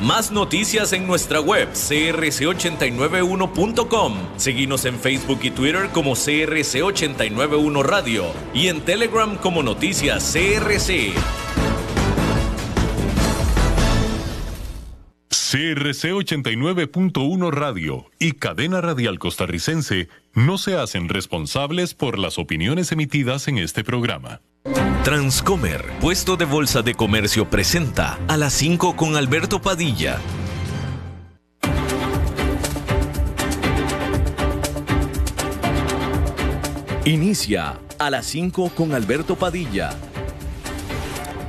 Más noticias en nuestra web crc891.com. Seguimos en Facebook y Twitter como CRC891 Radio y en Telegram como Noticias CRC. CRC 89.1 Radio y Cadena Radial Costarricense no se hacen responsables por las opiniones emitidas en este programa. Transcomer, puesto de bolsa de comercio, presenta a las 5 con Alberto Padilla. Inicia a las 5 con Alberto Padilla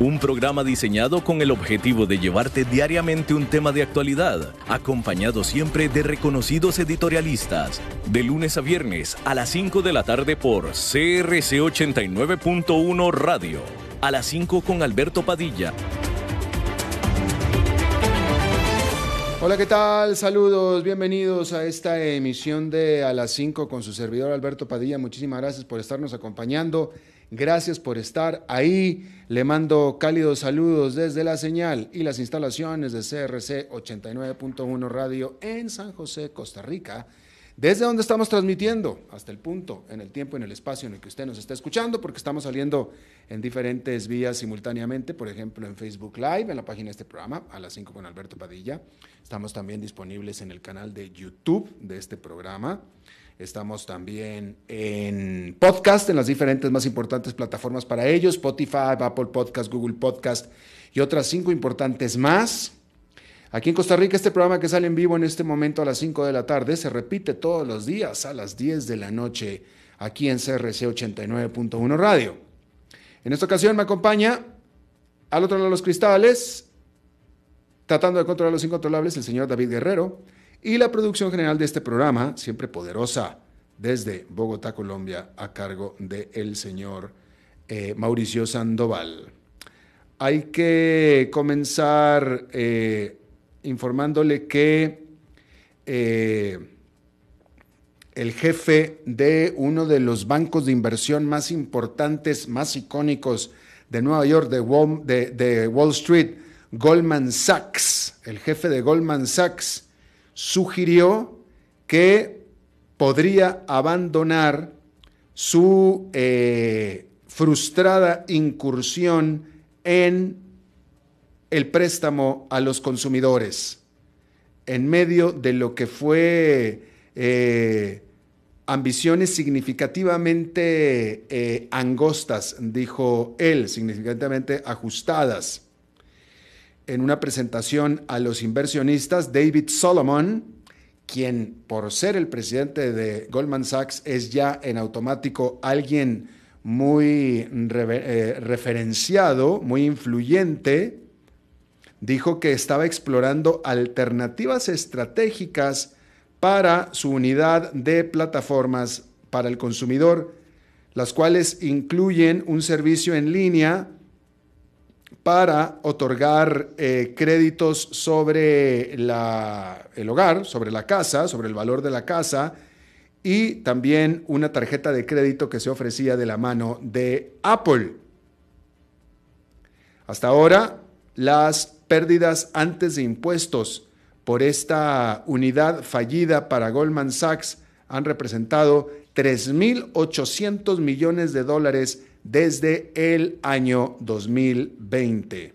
un programa diseñado con el objetivo de llevarte diariamente un tema de actualidad, acompañado siempre de reconocidos editorialistas, de lunes a viernes a las 5 de la tarde por CRC89.1 Radio, a las 5 con Alberto Padilla. Hola, ¿qué tal? Saludos, bienvenidos a esta emisión de A las 5 con su servidor Alberto Padilla. Muchísimas gracias por estarnos acompañando Gracias por estar ahí. Le mando cálidos saludos desde la señal y las instalaciones de CRC 89.1 Radio en San José, Costa Rica, desde donde estamos transmitiendo hasta el punto, en el tiempo, en el espacio en el que usted nos está escuchando, porque estamos saliendo en diferentes vías simultáneamente, por ejemplo, en Facebook Live, en la página de este programa, a las 5 con Alberto Padilla. Estamos también disponibles en el canal de YouTube de este programa Estamos también en podcast, en las diferentes más importantes plataformas para ellos, Spotify, Apple Podcast, Google Podcast y otras cinco importantes más. Aquí en Costa Rica, este programa que sale en vivo en este momento a las 5 de la tarde se repite todos los días a las 10 de la noche aquí en CRC 89.1 Radio. En esta ocasión me acompaña al otro lado de los cristales, tratando de controlar los incontrolables, el señor David Guerrero y la producción general de este programa, siempre poderosa, desde Bogotá, Colombia, a cargo del señor eh, Mauricio Sandoval. Hay que comenzar eh, informándole que eh, el jefe de uno de los bancos de inversión más importantes, más icónicos de Nueva York, de Wall Street, Goldman Sachs, el jefe de Goldman Sachs, sugirió que podría abandonar su eh, frustrada incursión en el préstamo a los consumidores en medio de lo que fue eh, ambiciones significativamente eh, angostas, dijo él, significativamente ajustadas en una presentación a los inversionistas David Solomon, quien por ser el presidente de Goldman Sachs es ya en automático alguien muy eh, referenciado, muy influyente, dijo que estaba explorando alternativas estratégicas para su unidad de plataformas para el consumidor, las cuales incluyen un servicio en línea para otorgar eh, créditos sobre el hogar, sobre la casa, sobre el valor de la casa y también una tarjeta de crédito que se ofrecía de la mano de Apple. Hasta ahora, las pérdidas antes de impuestos por esta unidad fallida para Goldman Sachs han representado 3.800 millones de dólares desde el año 2020.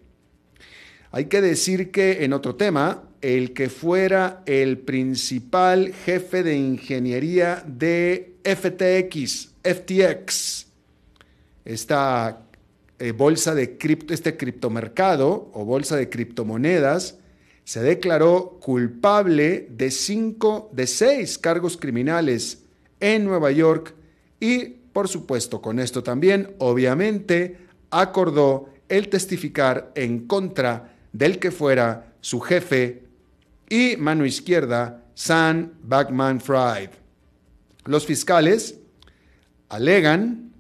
Hay que decir que en otro tema, el que fuera el principal jefe de ingeniería de FTX, FTX, esta eh, bolsa de cripto, este criptomercado o bolsa de criptomonedas, se declaró culpable de cinco de seis cargos criminales en Nueva York y por supuesto, con esto también, obviamente, acordó el testificar en contra del que fuera su jefe y mano izquierda, San bachman Fried. Los fiscales alegan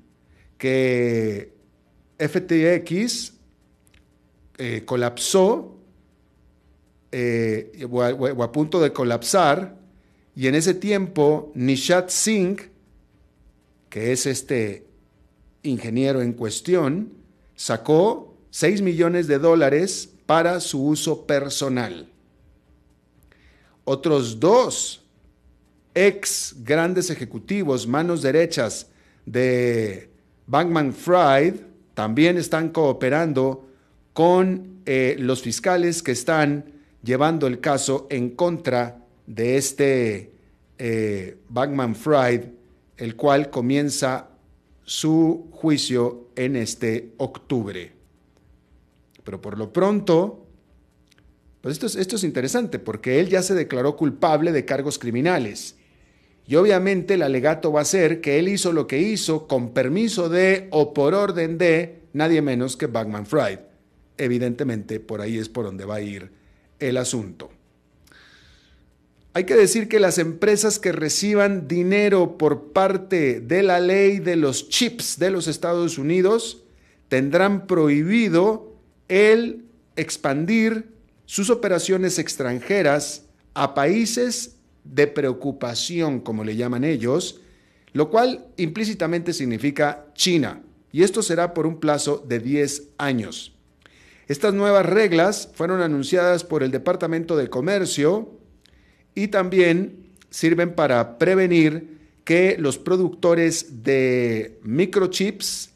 que FTX eh, colapsó eh, o, a, punto de colapsar y en ese tiempo Nishat Singh que es este ingeniero en cuestión, sacó 6 millones de dólares para su uso personal. Otros dos ex grandes ejecutivos, manos derechas de Bankman Fried, también están cooperando con eh, los fiscales que están llevando el caso en contra de este eh, Bankman Fried el cual comienza su juicio en este octubre. Pero por lo pronto, pues esto es, esto es interesante, porque él ya se declaró culpable de cargos criminales. Y obviamente el alegato va a ser que él hizo lo que hizo con permiso de o por orden de nadie menos que Bagman Fried. Evidentemente, por ahí es por donde va a ir el asunto. Hay que decir que las empresas que reciban dinero por parte de la ley de los chips de los Estados Unidos tendrán prohibido el expandir sus operaciones extranjeras a países de preocupación, como le llaman ellos, lo cual implícitamente significa China, y esto será por un plazo de 10 años. Estas nuevas reglas fueron anunciadas por el Departamento de Comercio y también sirven para prevenir que los productores de microchips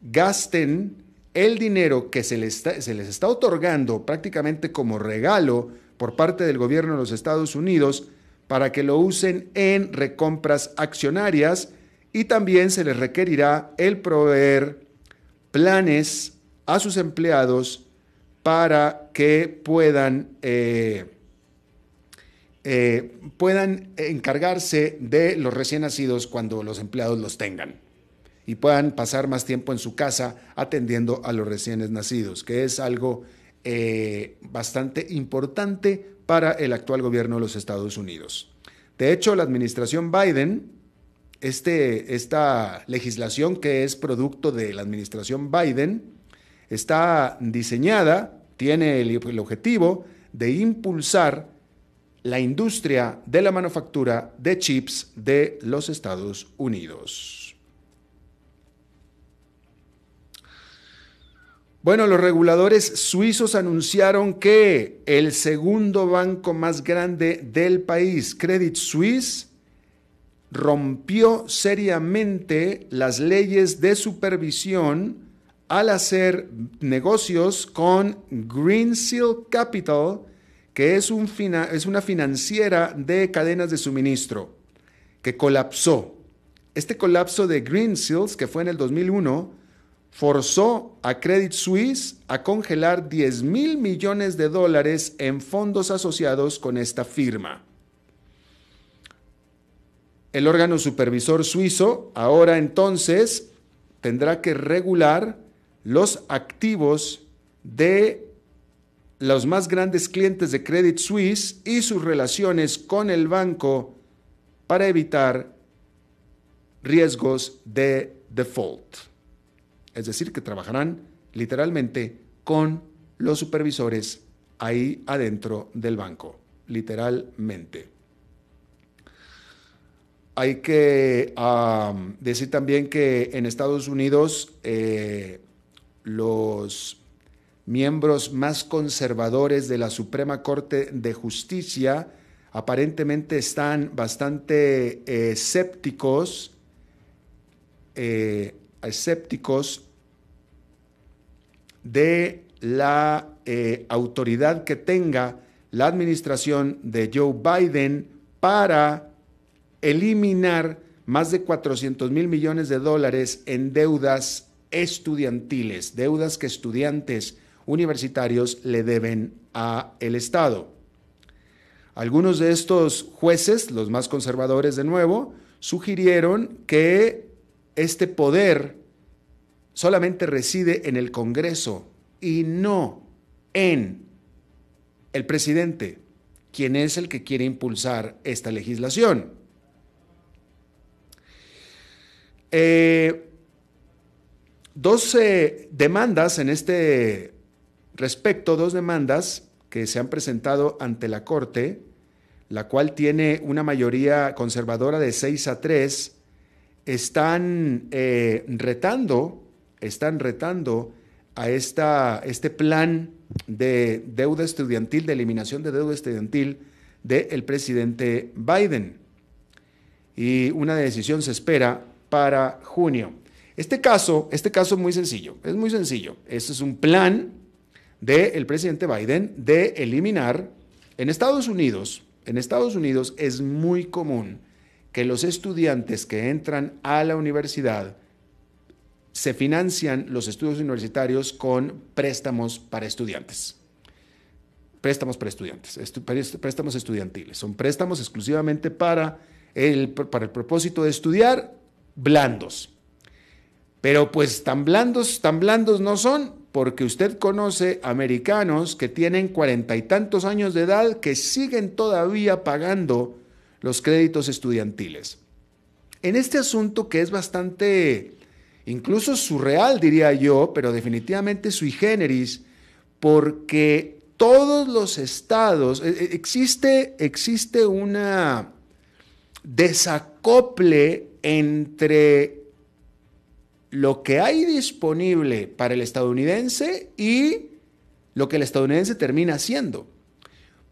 gasten el dinero que se les, está, otorgando prácticamente como regalo por parte del gobierno de los Estados Unidos para que lo usen en recompras accionarias y también se les requerirá el proveer planes a sus empleados para que puedan eh, eh, puedan encargarse de los recién nacidos cuando los empleados los tengan y puedan pasar más tiempo en su casa atendiendo a los recién nacidos, que es algo eh, bastante importante para el actual gobierno de los Estados Unidos. De hecho, la administración Biden, este, esta legislación que es producto de la administración Biden, está diseñada, tiene el objetivo de impulsar la industria de la manufactura de chips de los Estados Unidos. Bueno, los reguladores suizos anunciaron que el segundo banco más grande del país, Credit Suisse, rompió seriamente las leyes de supervisión al hacer negocios con Greensill Capital, que es, una financiera de cadenas de suministro que colapsó. Este colapso de Green Seals, que fue en el 2001, forzó a Credit Suisse a congelar 10 mil millones de dólares en fondos asociados con esta firma. El órgano supervisor suizo ahora entonces tendrá que regular los activos de los más grandes clientes de Credit Suisse y sus relaciones con el banco para evitar riesgos de default. Es decir, que trabajarán literalmente con los supervisores ahí adentro del banco, literalmente. Hay que decir también que en Estados Unidos eh, los miembros más conservadores de la Suprema Corte de Justicia aparentemente están bastante eh, escépticos, eh, escépticos de la eh, autoridad que tenga la administración de Joe Biden para eliminar más de 400 mil millones de dólares en deudas estudiantiles, deudas que estudiantes universitarios le deben a el Estado. Algunos de estos jueces, los más conservadores de nuevo, sugirieron que este poder solamente reside en el Congreso y no en el presidente, quien es el que quiere impulsar esta legislación. Eh, dos demandas en este respecto a dos demandas que se han presentado ante la Corte, la cual tiene una mayoría conservadora de 6 a 3, están eh, retando, están retando a esta, este plan de deuda estudiantil, de eliminación de deuda estudiantil del presidente Biden. Y una decisión se espera para junio. Este caso, este caso es muy sencillo, es muy sencillo. Este es un plan del el presidente Biden de eliminar en Estados Unidos, en Estados Unidos es muy común que los estudiantes que entran a la universidad se financian los estudios universitarios con préstamos para estudiantes. Préstamos para estudiantes, préstamos estudiantiles. Son préstamos exclusivamente para el, para el propósito de estudiar, blandos. Pero pues tan blandos, tan blandos no son porque usted conoce americanos que tienen cuarenta y tantos años de edad que siguen todavía pagando los créditos estudiantiles. En este asunto que es bastante, incluso surreal diría yo, pero definitivamente sui generis, porque todos los estados, e, e, existe, existe una desacople entre lo que hay disponible para el estadounidense y lo que el estadounidense termina haciendo.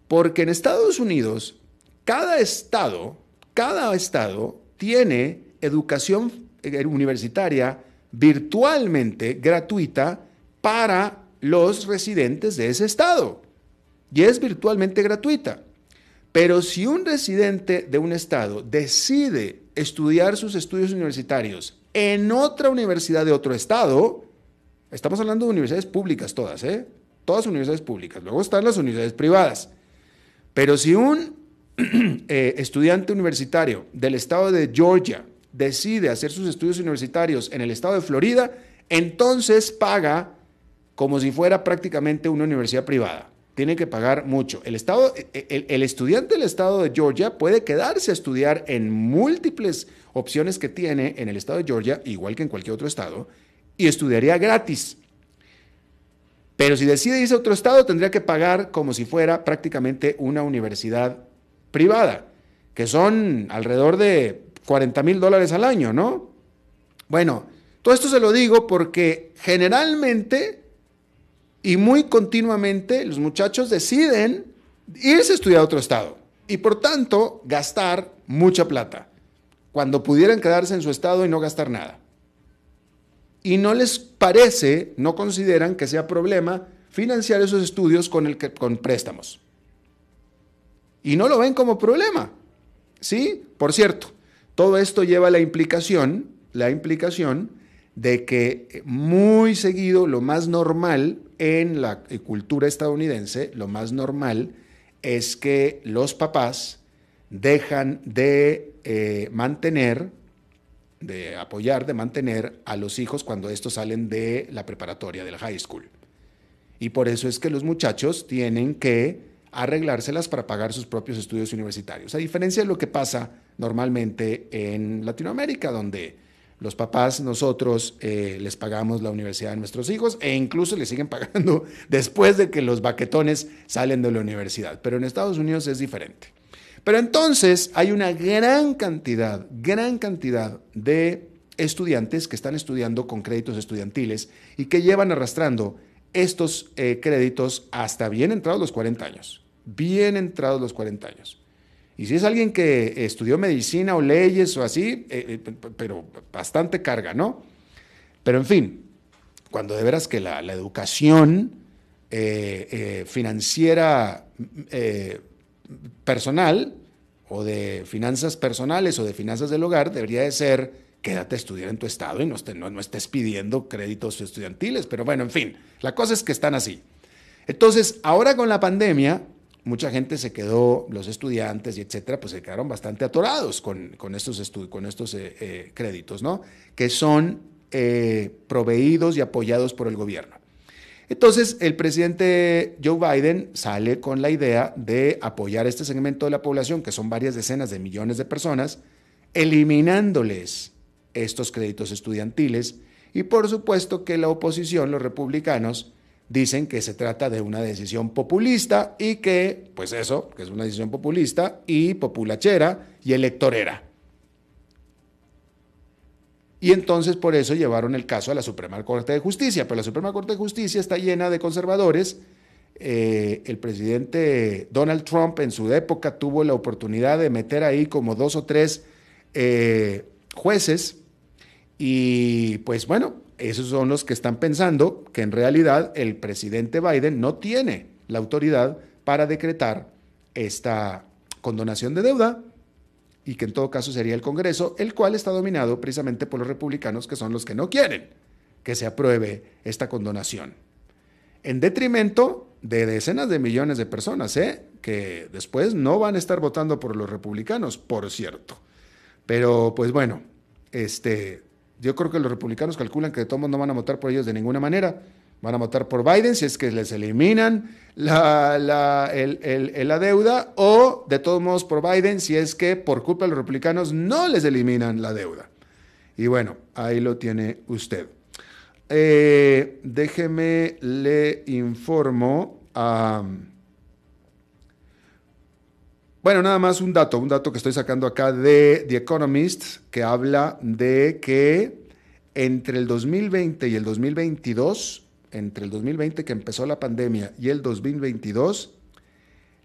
Porque en Estados Unidos, cada estado, cada estado tiene educación eh, universitaria virtualmente gratuita para los residentes de ese estado. Y es virtualmente gratuita. Pero si un residente de un estado decide estudiar sus estudios universitarios en otra universidad de otro estado, estamos hablando de universidades públicas todas, ¿eh? todas universidades públicas, luego están las universidades privadas, pero si un eh, estudiante universitario del estado de Georgia decide hacer sus estudios universitarios en el estado de Florida, entonces paga como si fuera prácticamente una universidad privada. Tiene que pagar mucho. El, estado, e, e, el, estudiante del estado de Georgia puede quedarse a estudiar en múltiples opciones que tiene en el estado de Georgia, igual que en cualquier otro estado, y estudiaría gratis. Pero si decide irse a otro estado, tendría que pagar como si fuera prácticamente una universidad privada, que son alrededor de 40 mil dólares al año, ¿no? Bueno, todo esto se lo digo porque generalmente y muy continuamente los muchachos deciden irse a estudiar a otro estado y por tanto gastar mucha plata cuando pudieran quedarse en su estado y no gastar nada. Y no les parece, no consideran que sea problema financiar esos estudios con, el con préstamos. Y no lo ven como problema. ¿Sí? Por cierto, todo esto lleva la implicación, la implicación de que eh, muy seguido lo más normal en la eh, cultura estadounidense, lo más normal es que los papás dejan de eh, mantener, de apoyar, de mantener a los hijos cuando estos salen de la preparatoria, del high school. Y por eso es que los muchachos tienen que arreglárselas para pagar sus propios estudios universitarios. A diferencia de lo que pasa normalmente en Latinoamérica, donde los papás, nosotros eh, les pagamos la universidad a nuestros hijos e incluso les siguen pagando después de que los baquetones salen de la universidad. Pero en Estados Unidos es diferente. Pero entonces hay una gran cantidad, gran cantidad de estudiantes que están estudiando con créditos estudiantiles y que llevan arrastrando estos eh, créditos hasta bien entrados los 40 años. Bien entrados los 40 años. Y si es alguien que estudió medicina o leyes o así, eh, eh, pero bastante carga, ¿no? Pero en fin, cuando de veras que la educación financiera personal o de finanzas personales o de finanzas del hogar debería de ser quédate a estudiar en tu estado y no, estés, pidiendo créditos estudiantiles, pero bueno, en fin, la cosa es que están así. Entonces, ahora con la pandemia, mucha gente se quedó, los estudiantes y etcétera, pues se quedaron bastante atorados con, estos, con estos eh, eh, créditos, ¿no? Que son eh, proveídos y apoyados por el gobierno. Entonces, el presidente Joe Biden sale con la idea de apoyar este segmento de la población, que son varias decenas de millones de personas, eliminándoles estos créditos estudiantiles. Y por supuesto que la oposición, los republicanos, dicen que se trata de una decisión populista y que, pues eso, que es una decisión populista y populachera y electorera. Y entonces por eso llevaron el caso a la Suprema Corte de Justicia. Pero la Suprema Corte de Justicia está llena de conservadores. Eh, el presidente Donald Trump en su época tuvo la oportunidad de meter ahí como dos o tres eh, jueces. Y pues bueno, esos son los que están pensando que en realidad el presidente Biden no tiene la autoridad para decretar esta condonación de deuda y que en todo caso sería el Congreso, el cual está dominado precisamente por los republicanos que son los que no quieren que se apruebe esta condonación. En detrimento de decenas de millones de personas, ¿eh? que después no van a estar votando por los republicanos, por cierto. Pero pues bueno, este, yo creo que los republicanos calculan que de todos no van a votar por ellos de ninguna manera. Van a votar por Biden si es que les eliminan la, la, el, la deuda o de todos modos por Biden si es que por culpa de los republicanos no les eliminan la deuda. Y bueno, ahí lo tiene usted. Eh, déjeme, le informo a... Bueno, nada más un dato, un dato que estoy sacando acá de The Economist, que habla de que entre el 2020 y el 2022 entre el 2020 que empezó la pandemia y el 2022,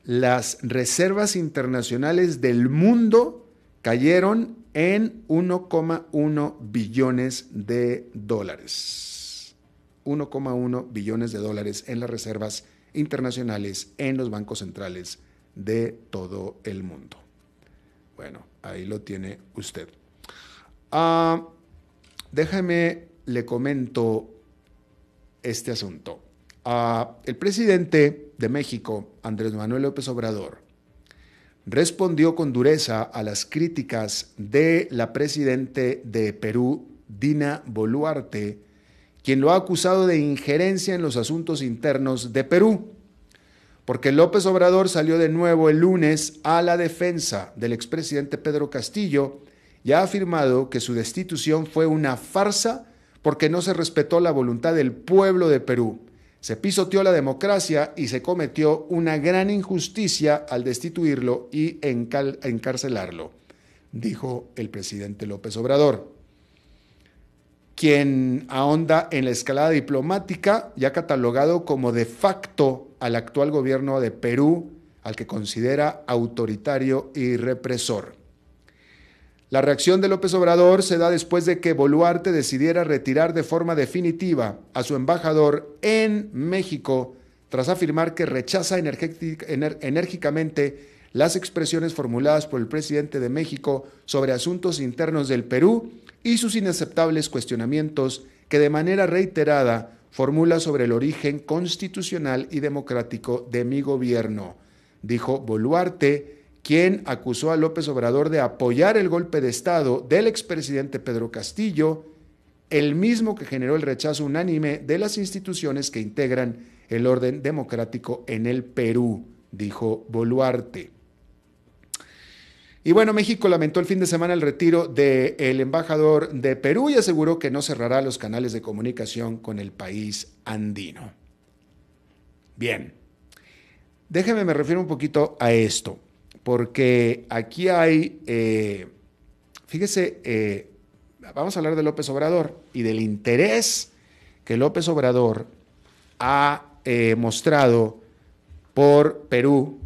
las reservas internacionales del mundo cayeron en 1,1 billones de dólares. 1,1 billones de dólares en las reservas internacionales en los bancos centrales de todo el mundo. Bueno, ahí lo tiene usted. Ah, déjeme déjame, le comento este asunto. el presidente de México, Andrés Manuel López Obrador, respondió con dureza a las críticas de la presidente de Perú, Dina Boluarte, quien lo ha acusado de injerencia en los asuntos internos de Perú. Porque López Obrador salió de nuevo el lunes a la defensa del expresidente Pedro Castillo y ha afirmado que su destitución fue una farsa porque no se respetó la voluntad del pueblo de Perú. Se pisoteó la democracia y se cometió una gran injusticia al destituirlo y encarcelarlo, dijo el presidente López Obrador, quien ahonda en la escalada diplomática y ha catalogado como de facto al actual gobierno de Perú, al que considera autoritario y represor. La reacción de López Obrador se da después de que Boluarte decidiera retirar de forma definitiva a su embajador en México tras afirmar que rechaza enérgicamente las expresiones formuladas por el presidente de México sobre asuntos internos del Perú y sus inaceptables cuestionamientos que de manera reiterada formula sobre el origen constitucional y democrático de mi gobierno, dijo Boluarte quien acusó a López Obrador de apoyar el golpe de Estado del expresidente Pedro Castillo, el mismo que generó el rechazo unánime de las instituciones que integran el orden democrático en el Perú, dijo Boluarte. Y bueno, México lamentó el fin de semana el retiro del embajador de Perú y aseguró que no cerrará los canales de comunicación con el país andino. Bien, déjeme me refiero un poquito a esto porque aquí hay, eh, fíjese, eh, vamos a hablar de López Obrador y del interés que López Obrador ha eh, mostrado por Perú.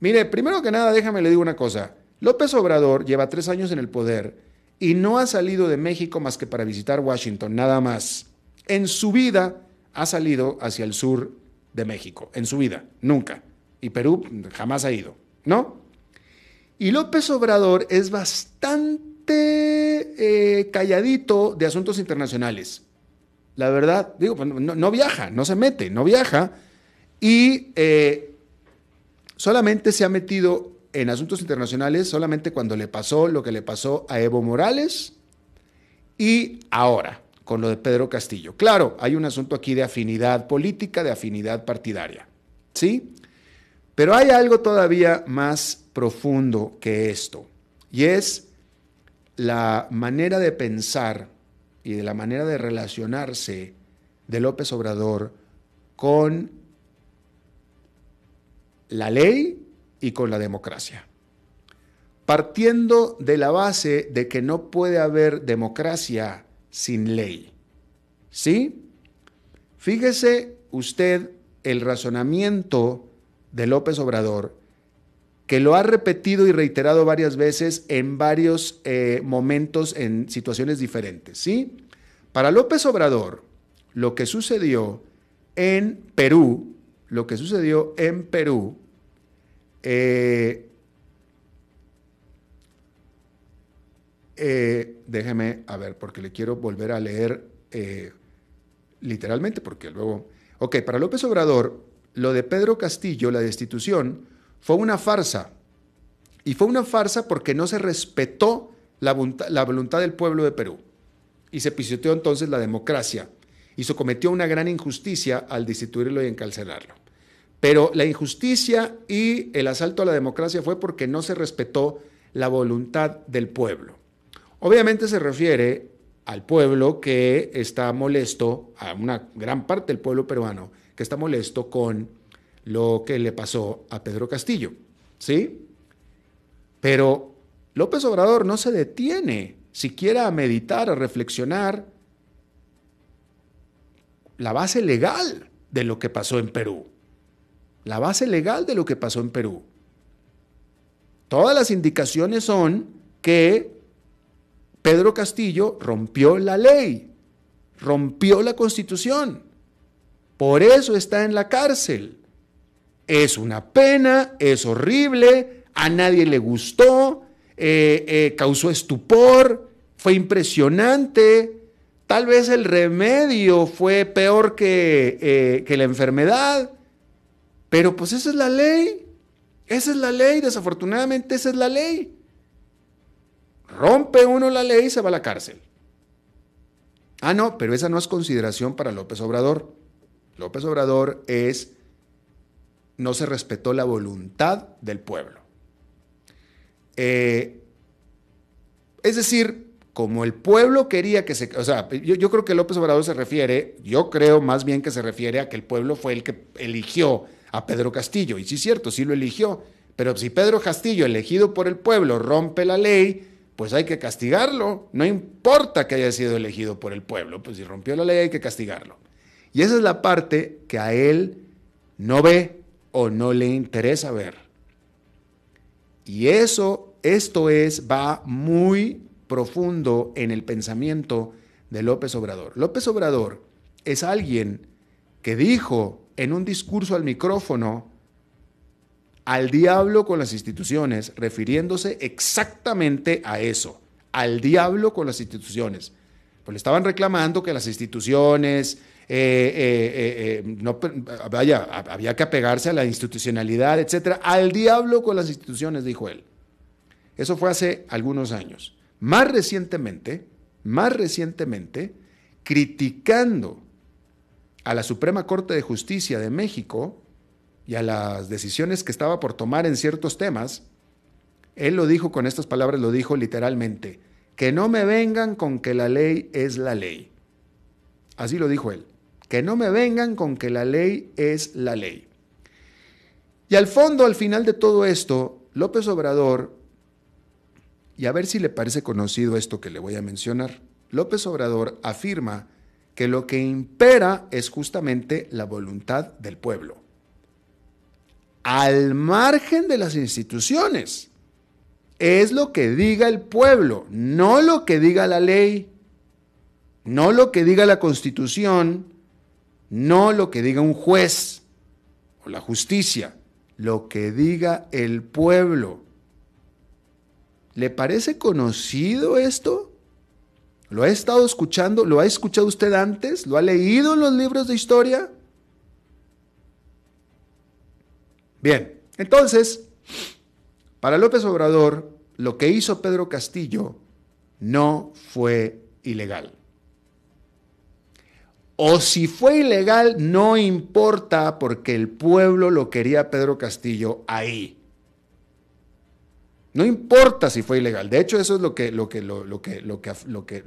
Mire, primero que nada, déjame le digo una cosa. López Obrador lleva tres años en el poder y no ha salido de México más que para visitar Washington, nada más. En su vida ha salido hacia el sur de México, en su vida, nunca. Y Perú jamás ha ido. ¿no? Y López Obrador es bastante eh, calladito de asuntos internacionales. La verdad, digo, pues, no, viaja, no se mete, no viaja. Y eh, solamente se ha metido en asuntos internacionales solamente cuando le pasó lo que le pasó a Evo Morales y ahora con lo de Pedro Castillo. Claro, hay un asunto aquí de afinidad política, de afinidad partidaria. ¿Sí? Pero hay algo todavía más profundo que esto, y es la manera de pensar y de la manera de relacionarse de López Obrador con la ley y con la democracia. Partiendo de la base de que no puede haber democracia sin ley. ¿Sí? Fíjese usted el razonamiento de López Obrador, que lo ha repetido y reiterado varias veces en varios eh, momentos, en situaciones diferentes. ¿sí? Para López Obrador, lo que sucedió en Perú, lo que sucedió en Perú, eh, eh, déjeme, a ver, porque le quiero volver a leer literalmente, porque luego... Ok, para López Obrador, lo de Pedro Castillo, la destitución, fue una farsa. Y fue una farsa porque no se respetó la, voluntad del pueblo de Perú. Y se pisoteó entonces la democracia. Y se cometió una gran injusticia al destituirlo y encarcelarlo. Pero la injusticia y el asalto a la democracia fue porque no se respetó la voluntad del pueblo. Obviamente se refiere al pueblo que está molesto, a una gran parte del pueblo peruano, que está molesto con lo que le pasó a Pedro Castillo, ¿sí? Pero López Obrador no se detiene siquiera a meditar, a reflexionar la base legal de lo que pasó en Perú. La base legal de lo que pasó en Perú. Todas las indicaciones son que Pedro Castillo rompió la ley, rompió la constitución. Por eso está en la cárcel. Es una pena, es horrible, a nadie le gustó, eh, eh, causó estupor, fue impresionante. Tal vez el remedio fue peor que, eh, que la enfermedad, pero pues esa es la ley. Esa es la ley, desafortunadamente esa es la ley. Rompe uno la ley y se va a la cárcel. Ah, no, pero esa no es consideración para López Obrador. López Obrador es no se respetó la voluntad del pueblo. Eh, es decir, como el pueblo quería que se... O sea, yo, yo, creo que López Obrador se refiere, yo creo más bien que se refiere a que el pueblo fue el que eligió a Pedro Castillo. Y sí es cierto, sí lo eligió. Pero si Pedro Castillo, elegido por el pueblo, rompe la ley, pues hay que castigarlo. No importa que haya sido elegido por el pueblo, pues si rompió la ley hay que castigarlo. Y esa es la parte que a él no ve o no le interesa ver. Y eso, esto es, va muy profundo en el pensamiento de López Obrador. López Obrador es alguien que dijo en un discurso al micrófono al diablo con las instituciones, refiriéndose exactamente a eso, al diablo con las instituciones. Pues le estaban reclamando que las instituciones, eh, eh, eh, no, vaya, había que apegarse a la institucionalidad, etcétera. Al diablo con las instituciones, dijo él. Eso fue hace algunos años. Más recientemente, más recientemente, criticando a la Suprema Corte de Justicia de México y a las decisiones que estaba por tomar en ciertos temas, él lo dijo con estas palabras, lo dijo literalmente, que no me vengan con que la ley es la ley. Así lo dijo él. Que no me vengan con que la ley es la ley. Y al fondo, al final de todo esto, López Obrador, y a ver si le parece conocido esto que le voy a mencionar, López Obrador afirma que lo que impera es justamente la voluntad del pueblo, al margen de las instituciones. Es lo que diga el pueblo, no lo que diga la ley, no lo que diga la constitución, no lo que diga un juez o la justicia, lo que diga el pueblo. ¿Le parece conocido esto? ¿Lo ha estado escuchando? ¿Lo ha escuchado usted antes? ¿Lo ha leído en los libros de historia? Bien, entonces, para López Obrador, lo que hizo Pedro Castillo no fue ilegal. O si fue ilegal, no importa porque el pueblo lo quería Pedro Castillo ahí. No importa si fue ilegal. De hecho, eso es lo que, lo que, lo, que, lo que, lo que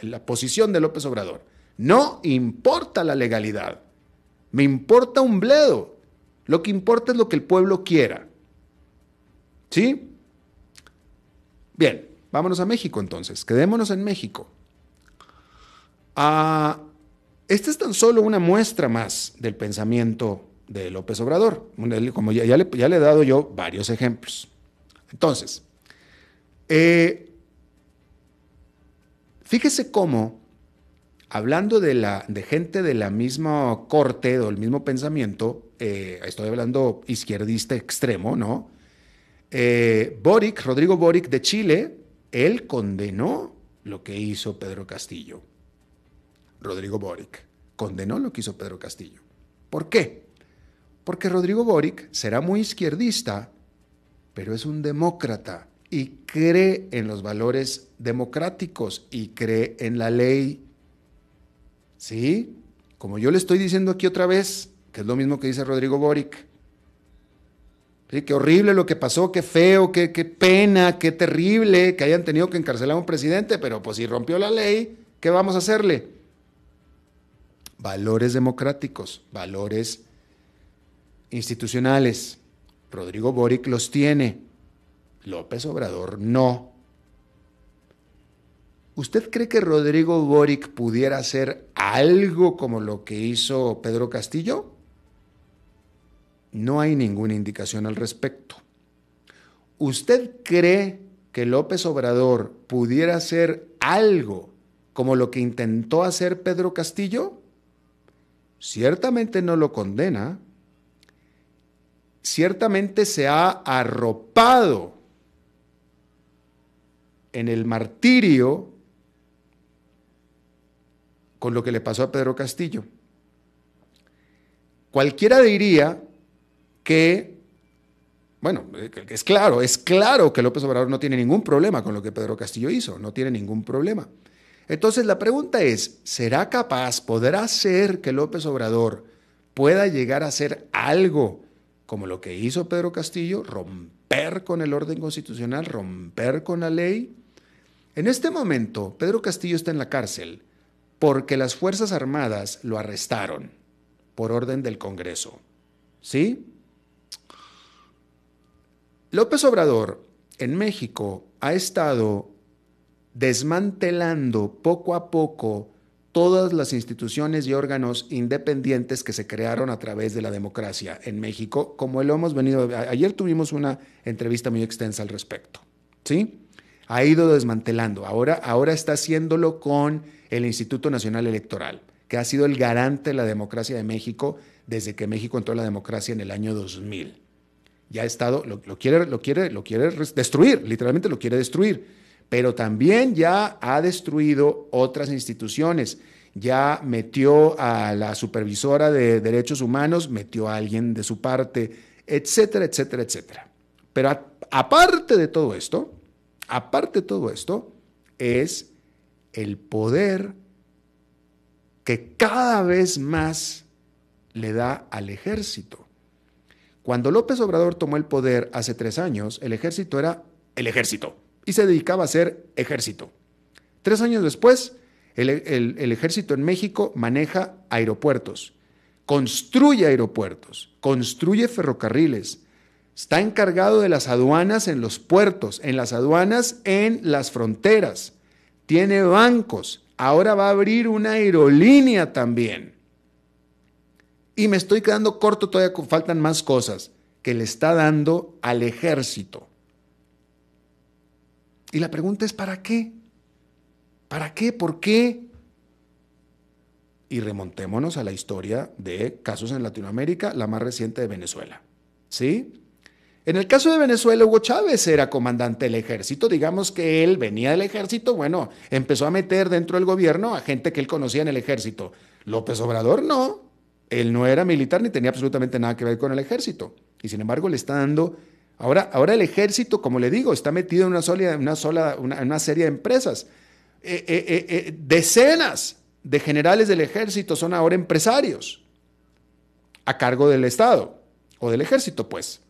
la posición de López Obrador. No importa la legalidad. Me importa un bledo. Lo que importa es lo que el pueblo quiera. ¿Sí? Bien, vámonos a México entonces. Quedémonos en México. Ah, esta es tan solo una muestra más del pensamiento de López Obrador. Como ya, le, he dado yo varios ejemplos. Entonces, eh, fíjese cómo, hablando de, gente de la misma corte o el mismo pensamiento, eh, estoy hablando izquierdista extremo, ¿no? Eh, Boric, Rodrigo Boric de Chile, él condenó lo que hizo Pedro Castillo Rodrigo Boric. Condenó lo que hizo Pedro Castillo. ¿Por qué? Porque Rodrigo Boric será muy izquierdista, pero es un demócrata y cree en los valores democráticos y cree en la ley. ¿Sí? Como yo le estoy diciendo aquí otra vez, que es lo mismo que dice Rodrigo Boric. ¿Sí? Qué horrible lo que pasó, qué feo, qué, qué pena, qué terrible que hayan tenido que encarcelar a un presidente, pero pues si rompió la ley, ¿qué vamos a hacerle? valores democráticos, valores institucionales. Rodrigo Boric los tiene, López Obrador no. ¿Usted cree que Rodrigo Boric pudiera hacer algo como lo que hizo Pedro Castillo? No hay ninguna indicación al respecto. ¿Usted cree que López Obrador pudiera hacer algo como lo que intentó hacer Pedro Castillo? ciertamente no lo condena, ciertamente se ha arropado en el martirio con lo que le pasó a Pedro Castillo. Cualquiera diría que, bueno, es claro, es claro que López Obrador no tiene ningún problema con lo que Pedro Castillo hizo, no tiene ningún problema. Entonces la pregunta es, ¿será capaz, podrá ser que López Obrador pueda llegar a hacer algo como lo que hizo Pedro Castillo, romper con el orden constitucional, romper con la ley? En este momento, Pedro Castillo está en la cárcel porque las Fuerzas Armadas lo arrestaron por orden del Congreso. ¿Sí? López Obrador en México ha estado desmantelando poco a poco todas las instituciones y órganos independientes que se crearon a través de la democracia en México, como lo hemos venido. Ayer tuvimos una entrevista muy extensa al respecto, ¿sí? Ha ido desmantelando. Ahora, ahora está haciéndolo con el Instituto Nacional Electoral, que ha sido el garante de la democracia de México desde que México entró a la democracia en el año 2000. Ya ha estado, lo quiere, lo, quiere, lo quiere destruir, literalmente lo quiere destruir pero también ya ha destruido otras instituciones. Ya metió a la supervisora de derechos humanos, metió a alguien de su parte, etcétera, etcétera, etcétera. Pero aparte de todo esto, aparte de todo esto, es el poder que cada vez más le da al ejército. Cuando López Obrador tomó el poder hace tres años, el ejército era el ejército y se dedicaba a hacer ejército. Tres años después, el, el ejército en México maneja aeropuertos, construye aeropuertos, construye ferrocarriles, está encargado de las aduanas en los puertos, en las aduanas en las fronteras, tiene bancos, ahora va a abrir una aerolínea también. Y me estoy quedando corto, todavía faltan más cosas que le está dando al ejército. Y la pregunta es, ¿para qué? ¿Para qué? ¿Por qué? Y remontémonos a la historia de casos en Latinoamérica, la más reciente de Venezuela. ¿Sí? En el caso de Venezuela, Hugo Chávez era comandante del ejército, digamos que él venía del ejército, bueno, empezó a meter dentro del gobierno a gente que él conocía en el ejército. López Obrador no, él no era militar ni tenía absolutamente nada que ver con el ejército. Y sin embargo le está dando Ahora, el ejército, como le digo, está metido en una, sola, una, sola, una, serie de empresas. Eh, eh, eh, decenas de generales del ejército son ahora empresarios a cargo del Estado o del ejército, pues.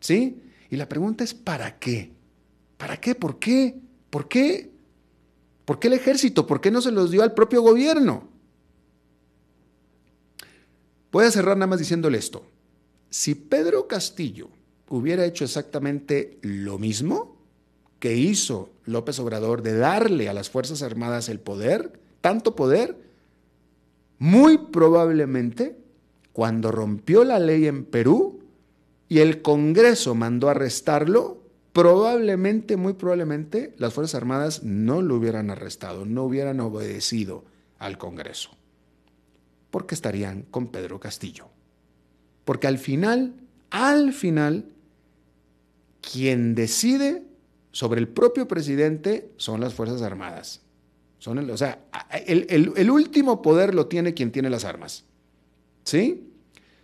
¿Sí? Y la pregunta es, ¿para qué? ¿Para qué? ¿Por qué? ¿Por qué? ¿Por qué el ejército? ¿Por qué no se los dio al propio gobierno? Voy a cerrar nada más diciéndole esto. Si Pedro Castillo hubiera hecho exactamente lo mismo que hizo López Obrador de darle a las Fuerzas Armadas el poder, tanto poder, muy probablemente cuando rompió la ley en Perú y el Congreso mandó arrestarlo, probablemente, muy probablemente, las Fuerzas Armadas no lo hubieran arrestado, no hubieran obedecido al Congreso, porque estarían con Pedro Castillo. Porque al final, al final, quien decide sobre el propio presidente son las Fuerzas Armadas. Son o sea, el, el, último poder lo tiene quien tiene las armas. ¿Sí?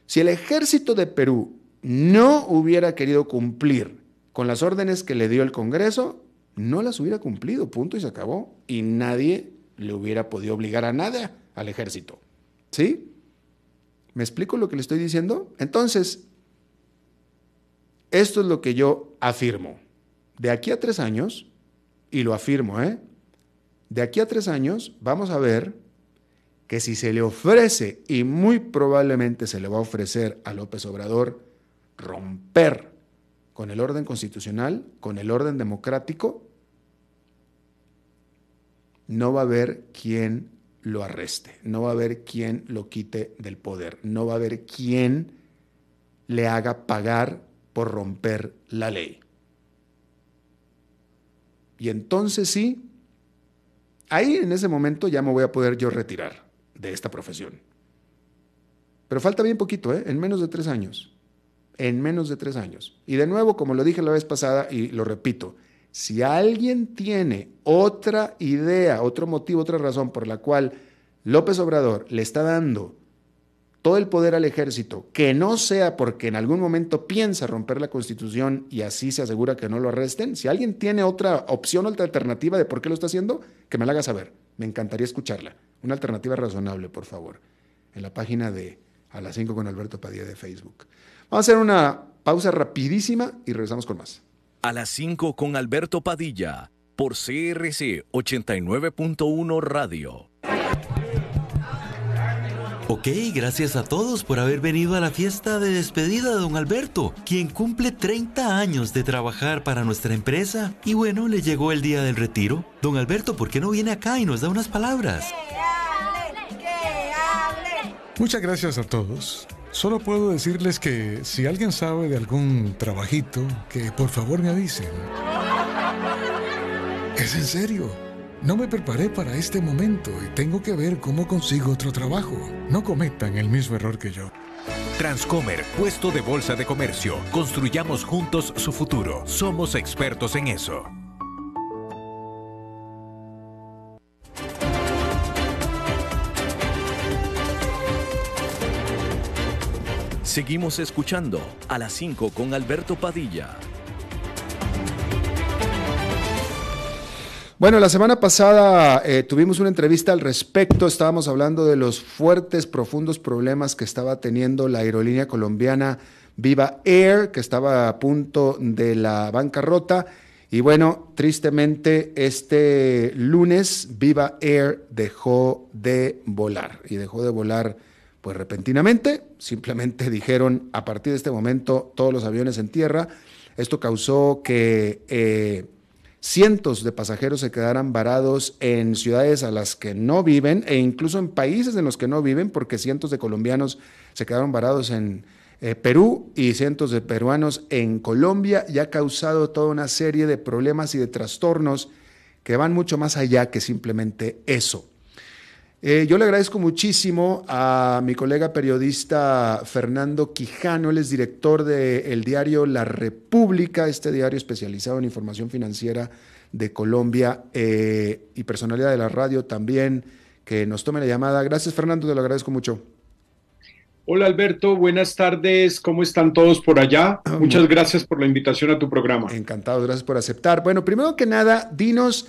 Si el ejército de Perú no hubiera querido cumplir con las órdenes que le dio el Congreso, no las hubiera cumplido, punto y se acabó. Y nadie le hubiera podido obligar a nada al ejército. ¿Sí? ¿Me explico lo que le estoy diciendo? Entonces, esto es lo que yo afirmo. De aquí a tres años, y lo afirmo, ¿eh? De aquí a tres años vamos a ver que si se le ofrece, y muy probablemente se le va a ofrecer a López Obrador, romper con el orden constitucional, con el orden democrático, no va a haber quien lo arreste, no va a haber quien lo quite del poder, no va a haber quien le haga pagar por romper la ley. Y entonces sí, ahí en ese momento ya me voy a poder yo retirar de esta profesión. Pero falta bien poquito, ¿eh? en menos de tres años. En menos de tres años. Y de nuevo, como lo dije la vez pasada y lo repito, si alguien tiene otra idea, otro motivo, otra razón por la cual López Obrador le está dando todo el poder al ejército, que no sea porque en algún momento piensa romper la constitución y así se asegura que no lo arresten, si alguien tiene otra opción, otra alternativa de por qué lo está haciendo, que me la haga saber. Me encantaría escucharla. Una alternativa razonable, por favor, en la página de A las 5 con Alberto Padilla de Facebook. Vamos a hacer una pausa rapidísima y regresamos con más. A las 5 con Alberto Padilla, por CRC 89.1 Radio. Ok, gracias a todos por haber venido a la fiesta de despedida de don Alberto, quien cumple 30 años de trabajar para nuestra empresa. Y bueno, le llegó el día del retiro. Don Alberto, ¿por qué no viene acá y nos da unas palabras? ¡Que hable, que hable! Muchas gracias a todos. Solo puedo decirles que si alguien sabe de algún trabajito, que por favor me avisen. Es en serio. No me preparé para este momento y tengo que ver cómo consigo otro trabajo. No cometan el mismo error que yo. Transcomer, puesto de bolsa de comercio. Construyamos juntos su futuro. Somos expertos en eso. Seguimos escuchando a las 5 con Alberto Padilla. Bueno, la semana pasada eh, tuvimos una entrevista al respecto, estábamos hablando de los fuertes, profundos problemas que estaba teniendo la aerolínea colombiana Viva Air, que estaba a punto de la bancarrota. Y bueno, tristemente este lunes Viva Air dejó de volar y dejó de volar pues repentinamente, simplemente dijeron a partir de este momento todos los aviones en tierra. Esto causó que eh, cientos de pasajeros se quedaron varados en ciudades a las que no viven e incluso en países en los que no viven, porque cientos de colombianos se quedaron varados en eh, Perú y cientos de peruanos en Colombia y ha causado toda una serie de problemas y de trastornos que van mucho más allá que simplemente eso. Eh, yo le agradezco muchísimo a mi colega periodista Fernando Quijano, él es director del diario La República, este diario especializado en información financiera de Colombia eh, y personalidad de la radio también, que nos tome la llamada. Gracias Fernando, te lo agradezco mucho. Hola Alberto, buenas tardes, ¿cómo están todos por allá? Ah, Muchas gracias por la invitación a tu programa. Encantado, gracias por aceptar. Bueno, primero que nada, dinos...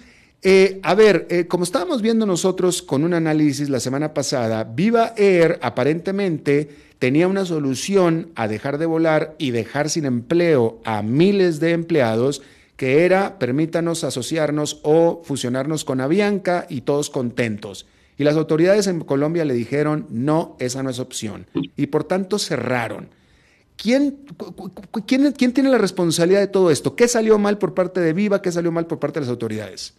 Eh, a ver, eh, como estábamos viendo nosotros con un análisis la semana pasada, Viva Air aparentemente tenía una solución a dejar de volar y dejar sin empleo a miles de empleados que era permítanos asociarnos o fusionarnos con Avianca y todos contentos. Y las autoridades en Colombia le dijeron, no, esa no es opción. Y por tanto cerraron. ¿Quién, quién tiene la responsabilidad de todo esto? ¿Qué salió mal por parte de Viva? ¿Qué salió mal por parte de las autoridades?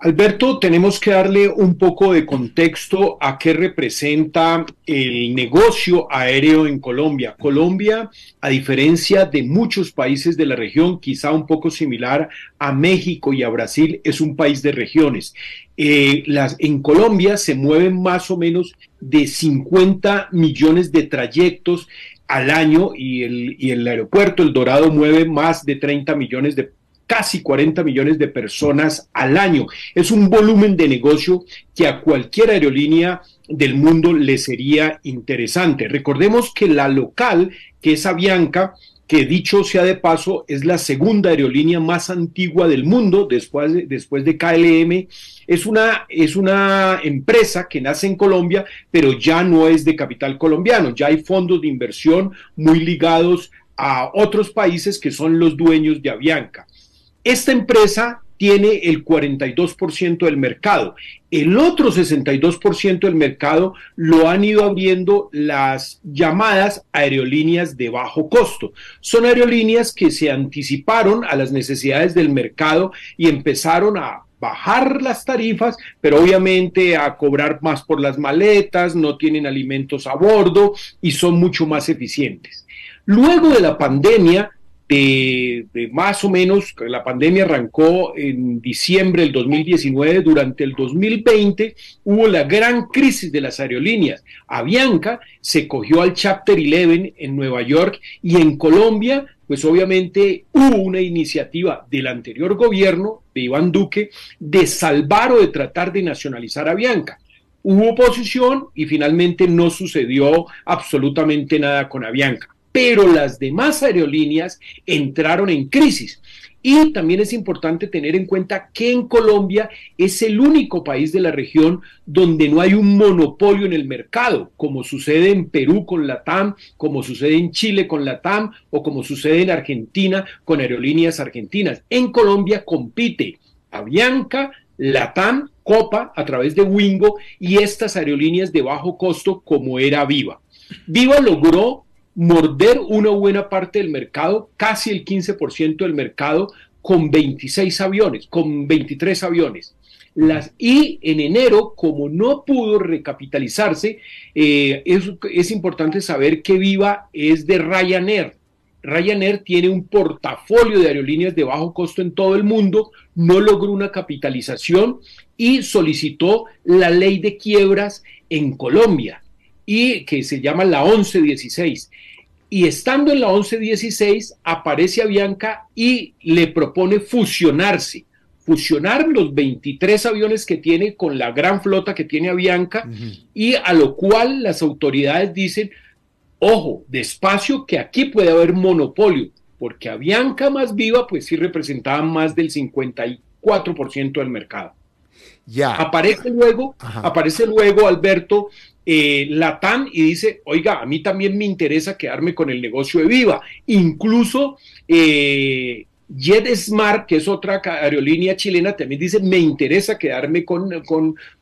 Alberto, tenemos que darle un poco de contexto a qué representa el negocio aéreo en Colombia. Colombia, a diferencia de muchos países de la región, quizá un poco similar a México y a Brasil, es un país de regiones. Eh, en Colombia se mueven más o menos de 50 millones de trayectos al año y el, y el aeropuerto El Dorado mueve más de 30 millones de casi 40 millones de personas al año. Es un volumen de negocio que a cualquier aerolínea del mundo le sería interesante. Recordemos que la local, que es Avianca, que dicho sea de paso, es la segunda aerolínea más antigua del mundo después de, después de KLM. Es una, es una empresa que nace en Colombia, pero ya no es de capital colombiano. Ya hay fondos de inversión muy ligados a otros países que son los dueños de Avianca. Esta empresa tiene el 42% del mercado. El otro 62% del mercado lo han ido abriendo las llamadas aerolíneas de bajo costo. Son aerolíneas que se anticiparon a las necesidades del mercado y empezaron a bajar las tarifas, pero obviamente a cobrar más por las maletas, no tienen alimentos a bordo y son mucho más eficientes. Luego de la pandemia, de, más o menos, la pandemia arrancó en diciembre del 2019, durante el 2020 hubo la gran crisis de las aerolíneas. Avianca se cogió al Chapter 11 en Nueva York y en Colombia, pues obviamente hubo una iniciativa del anterior gobierno de Iván Duque de salvar o de tratar de nacionalizar Avianca hubo oposición y finalmente no sucedió absolutamente nada con Avianca pero las demás aerolíneas entraron en crisis. Y también es importante tener en cuenta que en Colombia es el único país de la región donde no hay un monopolio en el mercado, como sucede en Perú con la TAM, como sucede en Chile con la TAM o como sucede en Argentina con aerolíneas argentinas. En Colombia compite Avianca, TAM, Copa a través de Wingo y estas aerolíneas de bajo costo como era Viva. Viva logró morder una buena parte del mercado, casi el 15% del mercado, con 26 aviones, con 23 aviones. y en enero, como no pudo recapitalizarse, eh, es, es importante saber que Viva es de Ryanair. Ryanair tiene un portafolio de aerolíneas de bajo costo en todo el mundo, no logró una capitalización y solicitó la ley de quiebras en Colombia y que se llama la 1116 y estando en la 1116 aparece a Bianca y le propone fusionarse, fusionar los 23 aviones que tiene con la gran flota que tiene Avianca Bianca y a lo cual las autoridades dicen, ojo, despacio que aquí puede haber monopolio, porque Avianca más viva pues sí representaba más del 54% del mercado. Ya. Aparece luego, aparece luego Alberto eh, Latam y dice, oiga, a mí también me interesa quedarme con el negocio de Viva. Incluso eh, JetSmart, que es otra aerolínea chilena, también dice, me interesa quedarme con,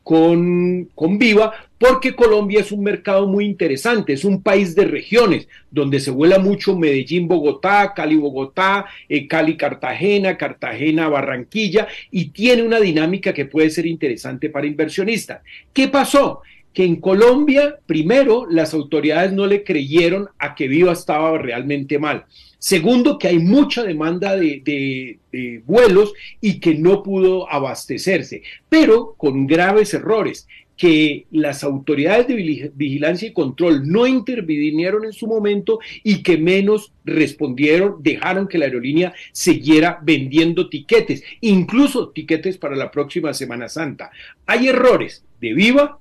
con, Viva porque Colombia es un mercado muy interesante, es un país de regiones, donde se vuela mucho Medellín, Bogotá, Cali, Bogotá, eh, Cali, Cartagena, Cartagena, Barranquilla, y tiene una dinámica que puede ser interesante para inversionistas. ¿Qué pasó? que en Colombia, primero, las autoridades no le creyeron a que Viva estaba realmente mal. Segundo, que hay mucha demanda de, vuelos y que no pudo abastecerse, pero con graves errores que las autoridades de vigilancia y control no intervinieron en su momento y que menos respondieron, dejaron que la aerolínea siguiera vendiendo tiquetes, incluso tiquetes para la próxima Semana Santa. Hay errores de Viva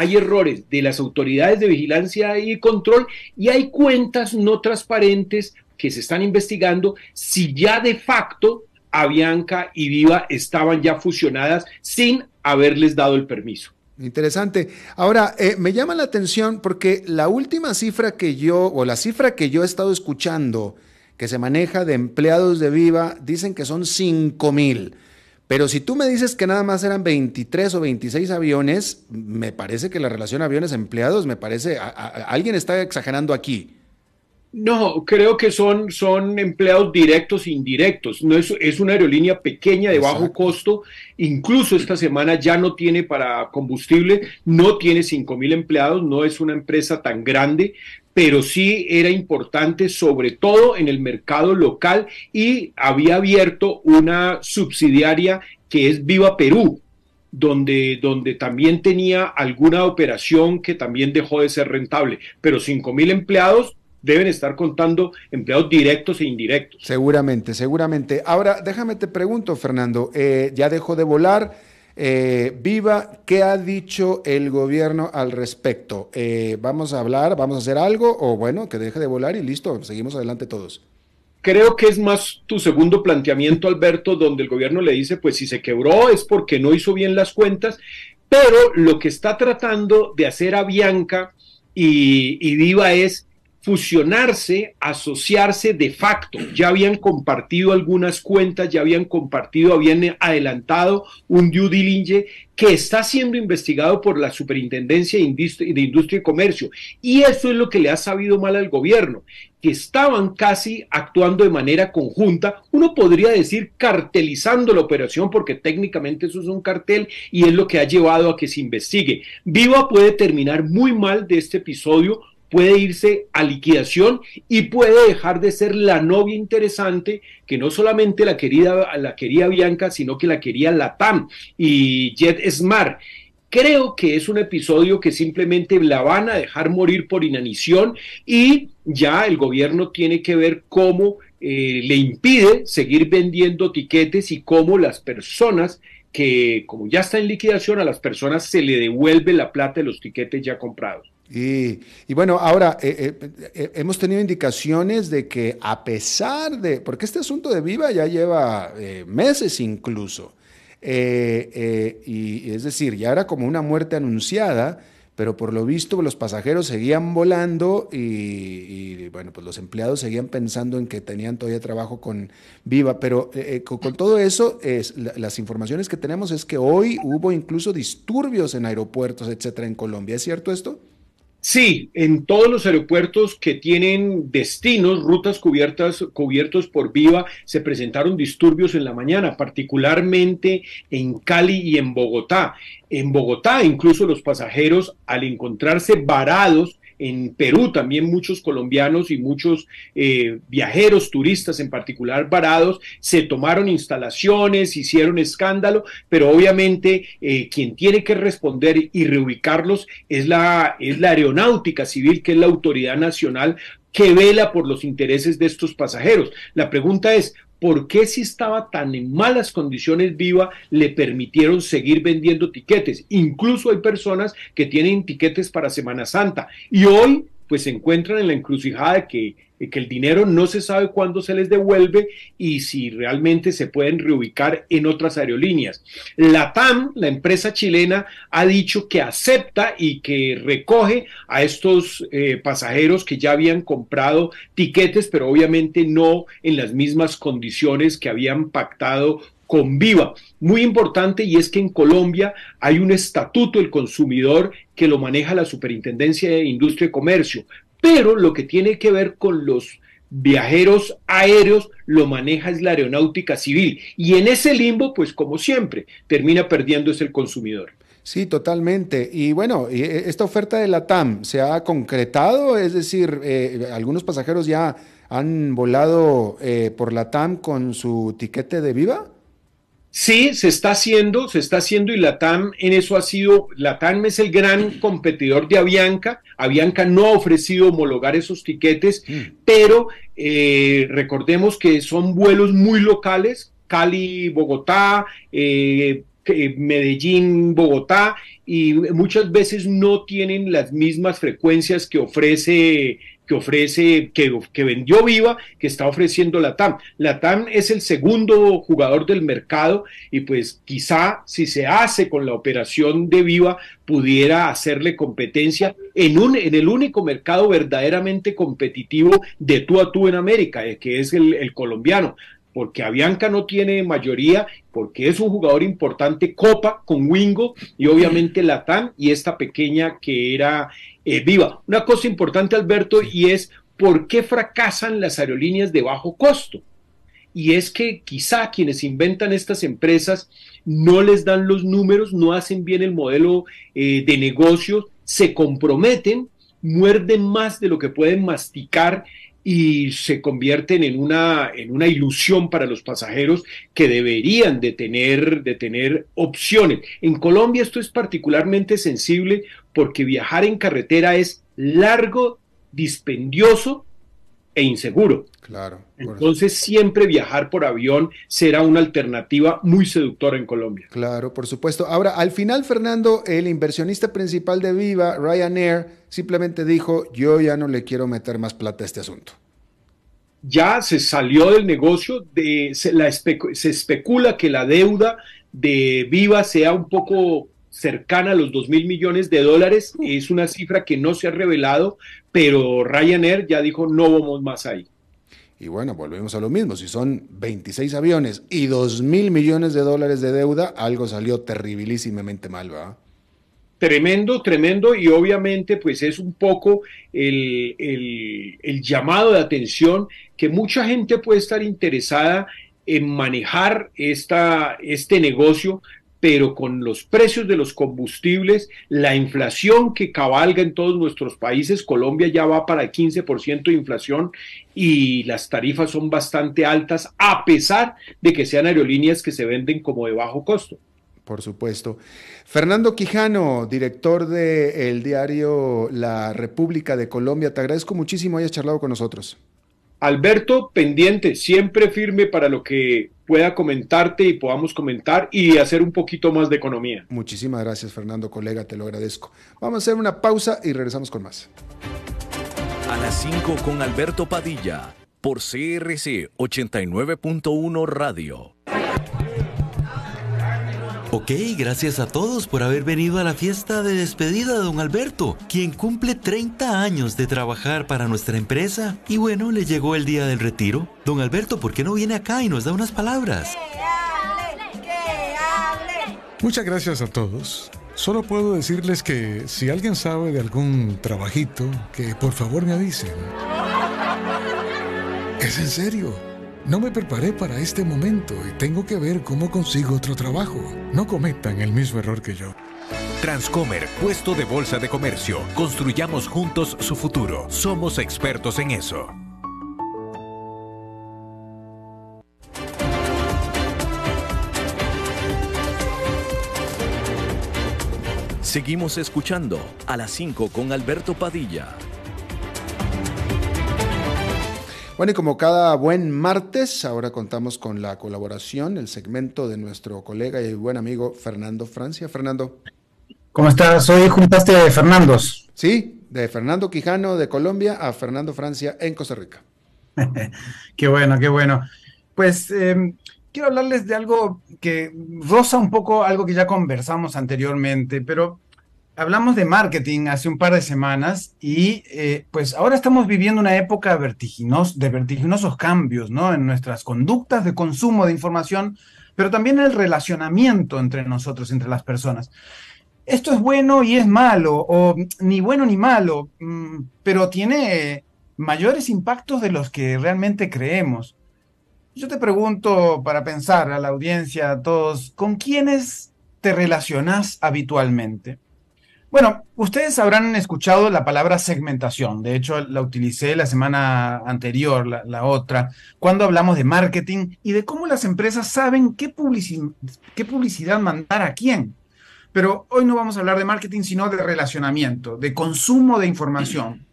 hay errores de las autoridades de vigilancia y control y hay cuentas no transparentes que se están investigando si ya de facto Avianca y Viva estaban ya fusionadas sin haberles dado el permiso. Interesante. Ahora, eh, me llama la atención porque la última cifra que yo, o la cifra que yo he estado escuchando, que se maneja de empleados de Viva, dicen que son 5 mil. Pero si tú me dices que nada más eran 23 o 26 aviones, me parece que la relación aviones-empleados, me parece, alguien está exagerando aquí. No, creo que son, son empleados directos e indirectos. No es, es una aerolínea pequeña de bajo costo. Incluso esta semana ya no tiene para combustible, no tiene 5 mil empleados, no es una empresa tan grande, pero sí era importante sobre todo en el mercado local y había abierto una subsidiaria que es Viva Perú, donde, donde también tenía alguna operación que también dejó de ser rentable, pero mil empleados deben estar contando empleados directos e indirectos. Seguramente, seguramente. Ahora, déjame te pregunto, Fernando, eh, ya dejó de volar eh, viva, ¿qué ha dicho el gobierno al respecto? Eh, ¿Vamos a hablar, vamos a hacer algo o bueno, que deje de volar y listo, seguimos adelante todos? Creo que es más tu segundo planteamiento, Alberto, donde el gobierno le dice, pues si se quebró es porque no hizo bien las cuentas, pero lo que está tratando de hacer a Bianca y, y Viva es fusionarse, asociarse de facto. Ya habían compartido algunas cuentas, ya habían compartido, habían adelantado un due diligence que está siendo investigado por la Superintendencia de Industria, de Industria y Comercio. Y eso es lo que le ha sabido mal al gobierno, que estaban casi actuando de manera conjunta, uno podría decir cartelizando la operación, porque técnicamente eso es un cartel y es lo que ha llevado a que se investigue. Viva puede terminar muy mal de este episodio puede irse a liquidación y puede dejar de ser la novia interesante que no solamente la querida la quería Bianca, sino que la quería Latam y Jet Smart. Creo que es un episodio que simplemente la van a dejar morir por inanición y ya el gobierno tiene que ver cómo eh, le impide seguir vendiendo tiquetes y cómo las personas que, como ya está en liquidación, a las personas se le devuelve la plata de los tiquetes ya comprados. Y, bueno, ahora eh, eh, eh, hemos tenido indicaciones de que a pesar de, porque este asunto de Viva ya lleva meses incluso, y es decir, ya era como una muerte anunciada, pero por lo visto los pasajeros seguían volando y, bueno, pues los empleados seguían pensando en que tenían todavía trabajo con Viva, pero con, todo eso, es, las informaciones que tenemos es que hoy hubo incluso disturbios en aeropuertos, etcétera, en Colombia. ¿Es cierto esto? Sí, en todos los aeropuertos que tienen destinos, rutas cubiertas, cubiertos por Viva, se presentaron disturbios en la mañana, particularmente en Cali y en Bogotá. En Bogotá, incluso los pasajeros, al encontrarse varados en Perú también muchos colombianos y muchos eh, viajeros, turistas en particular, varados, se tomaron instalaciones, hicieron escándalo, pero obviamente eh, quien tiene que responder y reubicarlos es la, es la aeronáutica civil, que es la autoridad nacional que vela por los intereses de estos pasajeros. La pregunta es, por qué si estaba tan en malas condiciones viva le permitieron seguir vendiendo tiquetes. Incluso hay personas que tienen tiquetes para Semana Santa y hoy pues se encuentran en la encrucijada que que el dinero no se sabe cuándo se les devuelve y si realmente se pueden reubicar en otras aerolíneas. La TAM, la empresa chilena, ha dicho que acepta y que recoge a estos eh, pasajeros que ya habían comprado tiquetes, pero obviamente no en las mismas condiciones que habían pactado con Viva. Muy importante y es que en Colombia hay un estatuto del consumidor que lo maneja la Superintendencia de Industria y Comercio, pero lo que tiene que ver con los viajeros aéreos lo maneja es la aeronáutica civil. Y en ese limbo, pues como siempre, termina es el consumidor. Sí, totalmente. Y bueno, e, e, esta oferta de la TAM se ha concretado, es decir, eh, algunos pasajeros ya han volado eh, por la TAM con su tiquete de viva. Sí, se está haciendo, se está haciendo y Latam en eso ha sido, Latam es el gran competidor de Avianca, Avianca no ha ofrecido homologar esos tiquetes, mm. pero eh, recordemos que son vuelos muy locales, Cali, Bogotá, eh, Medellín, Bogotá, y muchas veces no tienen las mismas frecuencias que ofrece que ofrece, que, que vendió viva, que está ofreciendo la TAM. La TAM es el segundo jugador del mercado y pues quizá si se hace con la operación de viva pudiera hacerle competencia en, un, en el único mercado verdaderamente competitivo de tú a tú en América, eh, que es el colombiano porque Avianca no tiene mayoría, porque es un jugador importante, Copa con Wingo y obviamente Latán y esta pequeña que era eh, viva. Una cosa importante, Alberto, y es por qué fracasan las aerolíneas de bajo costo. Y es que quizá quienes inventan estas empresas no les dan los números, no hacen bien el modelo eh, de negocio, se comprometen, muerden más de lo que pueden masticar y se convierten en una, en una ilusión para los pasajeros que deberían de tener, de tener opciones. En Colombia esto es particularmente sensible porque viajar en carretera es largo, dispendioso e inseguro. Claro. Entonces siempre viajar por avión será una alternativa muy seductora en Colombia. Claro, por supuesto. Ahora, al final, Fernando, el inversionista principal de Viva, Ryanair, simplemente dijo, yo ya no le quiero meter más plata a este asunto ya se salió del negocio, de, se, se, especula que la deuda de Viva sea un poco cercana a los 2 mil millones de dólares, uh. es una cifra que no se ha revelado, pero Ryanair ya dijo no vamos más ahí. Y bueno, volvemos a lo mismo. Si son 26 aviones y 2 mil millones de dólares de deuda, algo salió terribilísimamente mal, ¿verdad? Tremendo, tremendo, y obviamente pues es un poco el, llamado de atención que mucha gente puede estar interesada en manejar esta, este negocio, pero con los precios de los combustibles, la inflación que cabalga en todos nuestros países, Colombia ya va para el 15% de inflación y las tarifas son bastante altas, a pesar de que sean aerolíneas que se venden como de bajo costo. Por supuesto. Fernando Quijano, director del diario La República de Colombia, te agradezco muchísimo hayas charlado con nosotros. Alberto, pendiente, siempre firme para lo que pueda comentarte y podamos comentar y hacer un poquito más de economía. Muchísimas gracias, Fernando, colega, te lo agradezco. Vamos a hacer una pausa y regresamos con más. A las 5 con Alberto Padilla, por CRC 89.1 Radio. Ok, gracias a todos por haber venido a la fiesta de despedida de don Alberto, quien cumple 30 años de trabajar para nuestra empresa y bueno, le llegó el día del retiro. Don Alberto, ¿por qué no viene acá y nos da unas palabras? ¡Que hable, que hable! Muchas gracias a todos. Solo puedo decirles que si alguien sabe de algún trabajito, que por favor me avisen. Es en serio. No me preparé para este momento y tengo que ver cómo consigo otro trabajo. No cometan el mismo error que yo. Transcomer, puesto de bolsa de comercio. Construyamos juntos su futuro. Somos expertos en eso. Seguimos escuchando a las 5 con Alberto Padilla. Bueno, y como cada buen martes, ahora contamos con la colaboración, el segmento de nuestro colega y buen amigo Fernando Francia. Fernando. ¿Cómo estás? Hoy juntaste de Fernandos. Sí, de Fernando Quijano de Colombia a Fernando Francia en Costa Rica. qué bueno, qué bueno. Pues em, quiero hablarles de algo que roza un poco algo que ya conversamos anteriormente, pero hablamos de marketing hace un par de semanas y eh, pues ahora estamos viviendo una época de vertiginosos cambios, En nuestras conductas de consumo de información, pero también en el relacionamiento entre nosotros, entre las personas. Esto es bueno y es malo, o ni bueno ni malo, mm, pero tiene mayores impactos de los que realmente creemos. Yo te pregunto para pensar a la audiencia, a todos, ¿con quiénes te relacionas habitualmente? Bueno, ustedes habrán escuchado la palabra segmentación, de hecho la utilicé la semana anterior, la, otra, cuando hablamos de marketing y de cómo las empresas saben qué, publicidad mandar a quién. Pero hoy no vamos a hablar de marketing, sino de relacionamiento, de consumo de información.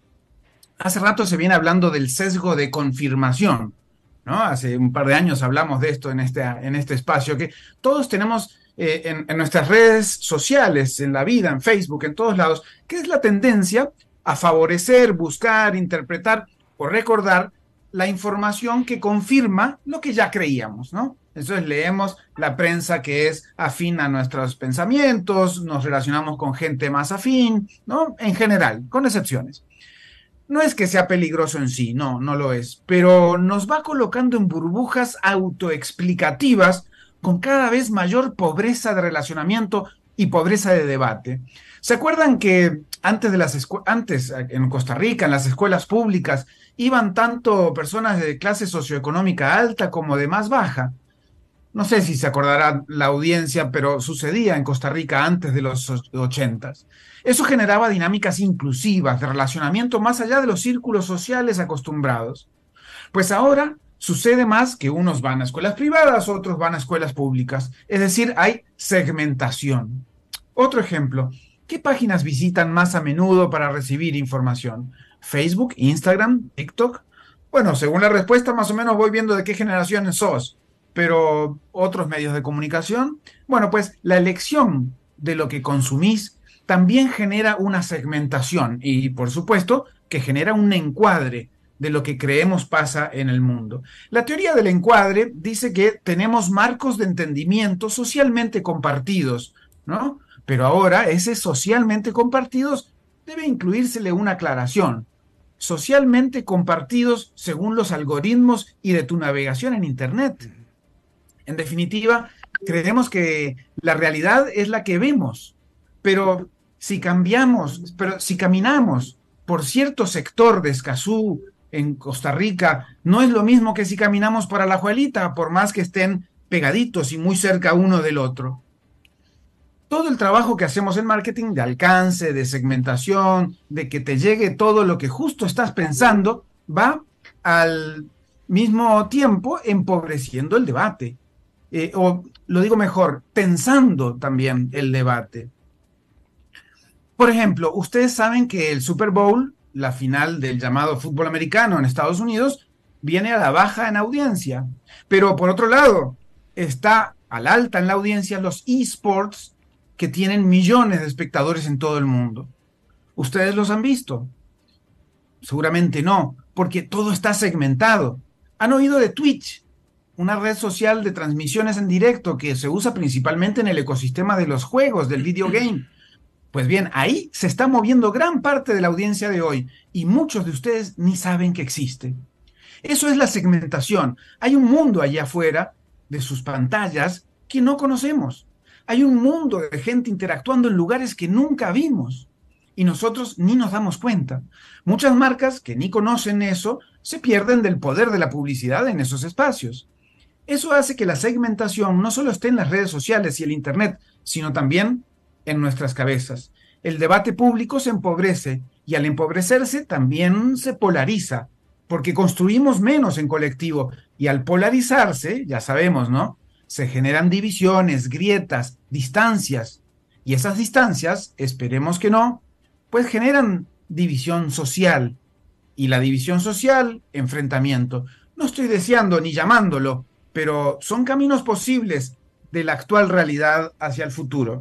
Hace rato se viene hablando del sesgo de confirmación, ¿no? Hace un par de años hablamos de esto en este, en este espacio, que todos tenemos eh, en, nuestras redes sociales, en la vida, en Facebook, en todos lados, que es la tendencia a favorecer, buscar, interpretar o recordar la información que confirma lo que ya creíamos, ¿no? Entonces leemos la prensa que es afín a nuestros pensamientos, nos relacionamos con gente más afín, ¿no? En general, con excepciones. No es que sea peligroso en sí, no, no lo es, pero nos va colocando en burbujas autoexplicativas con cada vez mayor pobreza de relacionamiento y pobreza de debate. ¿Se acuerdan que antes, de las antes eh, en Costa Rica, en las escuelas públicas, iban tanto personas de clase socioeconómica alta como de más baja? No sé si se acordará la audiencia, pero sucedía en Costa Rica antes de los 80. Eso generaba dinámicas inclusivas de relacionamiento más allá de los círculos sociales acostumbrados. Pues ahora Sucede más que unos van a escuelas privadas, otros van a escuelas públicas. Es decir, hay segmentación. Otro ejemplo, ¿qué páginas visitan más a menudo para recibir información? ¿Facebook, Instagram, TikTok? Bueno, según la respuesta más o menos voy viendo de qué generación sos, pero otros medios de comunicación. Bueno, pues la elección de lo que consumís también genera una segmentación y por supuesto que genera un encuadre de lo que creemos pasa en el mundo. La teoría del encuadre dice que tenemos marcos de entendimiento socialmente compartidos, ¿no? Pero ahora ese socialmente compartidos debe incluírsele una aclaración. Socialmente compartidos según los algoritmos y de tu navegación en Internet. En definitiva, creemos que la realidad es la que vemos, pero si cambiamos, pero si caminamos por cierto sector de Escazú, en Costa Rica, no es lo mismo que si caminamos para la Juelita, por más que estén pegaditos y muy cerca uno del otro. Todo el trabajo que hacemos en marketing de alcance, de segmentación, de que te llegue todo lo que justo estás pensando, va al mismo tiempo empobreciendo el debate. Eh, o lo digo mejor, tensando también el debate. Por ejemplo, ustedes saben que el Super Bowl la final del llamado fútbol americano en Estados Unidos viene a la baja en audiencia. Pero por otro lado, está al alta en la audiencia los esports que tienen millones de espectadores en todo el mundo. ¿Ustedes los han visto? Seguramente no, porque todo está segmentado. ¿Han oído de Twitch? Una red social de transmisiones en directo que se usa principalmente en el ecosistema de los juegos, del video game pues bien, ahí se está moviendo gran parte de la audiencia de hoy y muchos de ustedes ni saben que existe. Eso es la segmentación. Hay un mundo allá afuera de sus pantallas que no conocemos. Hay un mundo de gente interactuando en lugares que nunca vimos y nosotros ni nos damos cuenta. Muchas marcas que ni conocen eso se pierden del poder de la publicidad en esos espacios. Eso hace que la segmentación no solo esté en las redes sociales y el Internet, sino también en nuestras cabezas. El debate público se empobrece y al empobrecerse también se polariza, porque construimos menos en colectivo y al polarizarse, ya sabemos, ¿no? Se generan divisiones, grietas, distancias y esas distancias, esperemos que no, pues generan división social y la división social, enfrentamiento. No estoy deseando ni llamándolo, pero son caminos posibles de la actual realidad hacia el futuro.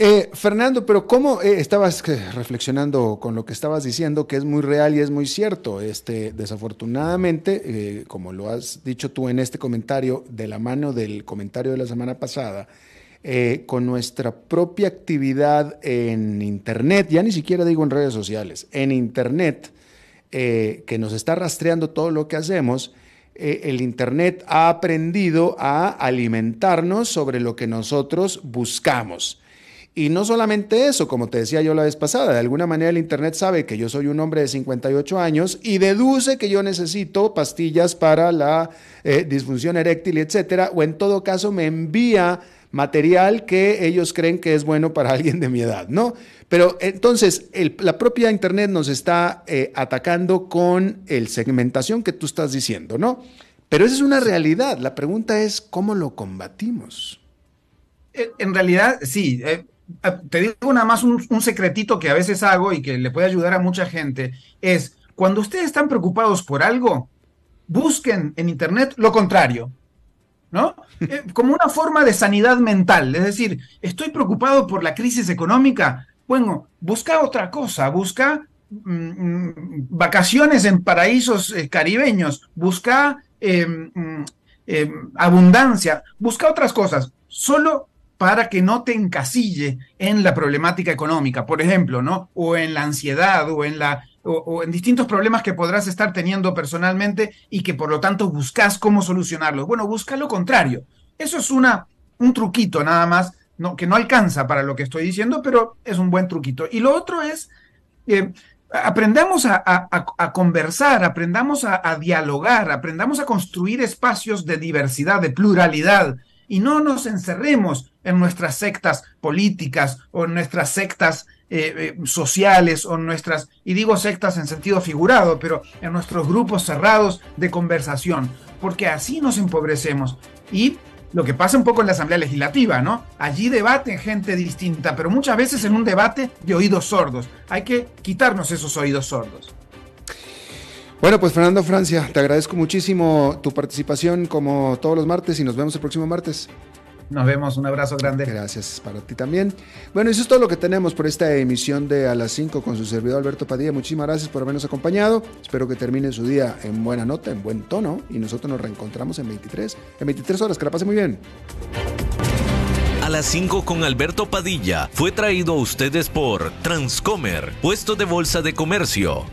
Eh, Fernando, pero ¿cómo eh, estabas eh, reflexionando con lo que estabas diciendo, que es muy real y es muy cierto? Este, desafortunadamente, como lo has dicho tú en este comentario, de la mano del comentario de la semana pasada, con nuestra propia actividad en Internet, ya ni siquiera digo en redes sociales, en Internet, que nos está rastreando todo lo que hacemos, el Internet ha aprendido a alimentarnos sobre lo que nosotros buscamos. Y no solamente eso, como te decía yo la vez pasada, de alguna manera el Internet sabe que yo soy un hombre de 58 años y deduce que yo necesito pastillas para la eh, disfunción eréctil, etcétera, o en todo caso me envía material que ellos creen que es bueno para alguien de mi edad, ¿no? Pero entonces la propia Internet nos está eh, atacando con el segmentación que tú estás diciendo, ¿no? Pero esa es una realidad. La pregunta es cómo lo combatimos. En realidad, sí. Eh, Ah, te digo nada más un, secretito que a veces hago y que le puede ayudar a mucha gente, es cuando ustedes están preocupados por algo, busquen en Internet lo contrario, ¿no? Eh, como una forma de sanidad mental, es decir, estoy preocupado por la crisis económica, bueno, busca otra cosa, busca mm, mm, vacaciones en paraísos eh, caribeños, busca em, mm, em, abundancia, busca otras cosas, solo para que no te encasille en la problemática económica, por ejemplo, ¿no? O en la ansiedad o en la o, en distintos problemas que podrás estar teniendo personalmente y que por lo tanto buscas cómo solucionarlos. Bueno, busca lo contrario. Eso es una un truquito nada más, que no alcanza para lo que estoy diciendo, pero es un buen truquito. Y lo otro es eh, aprendamos a, conversar, aprendamos a, dialogar, aprendamos a construir espacios de diversidad, de pluralidad, y no nos encerremos en nuestras sectas políticas o en nuestras sectas eh, eh, sociales o nuestras, y digo sectas en sentido figurado, pero en nuestros grupos cerrados de conversación, porque así nos empobrecemos. Y lo que pasa un poco en la Asamblea Legislativa, ¿no? Allí debaten gente distinta, pero muchas veces en un debate de oídos sordos. Hay que quitarnos esos oídos sordos. Bueno, pues Fernando Francia, te agradezco muchísimo tu participación como todos los martes y nos vemos el próximo martes. Nos vemos, un abrazo grande. Gracias para ti también. Bueno, eso es todo lo que tenemos por esta emisión de A las 5 con su servidor Alberto Padilla. Muchísimas gracias por habernos acompañado. Espero que termine su día en buena nota, en buen tono y nosotros nos reencontramos en 23, en 23 horas. Que la pase muy bien. A las 5 con Alberto Padilla fue traído a ustedes por Transcomer, puesto de bolsa de comercio.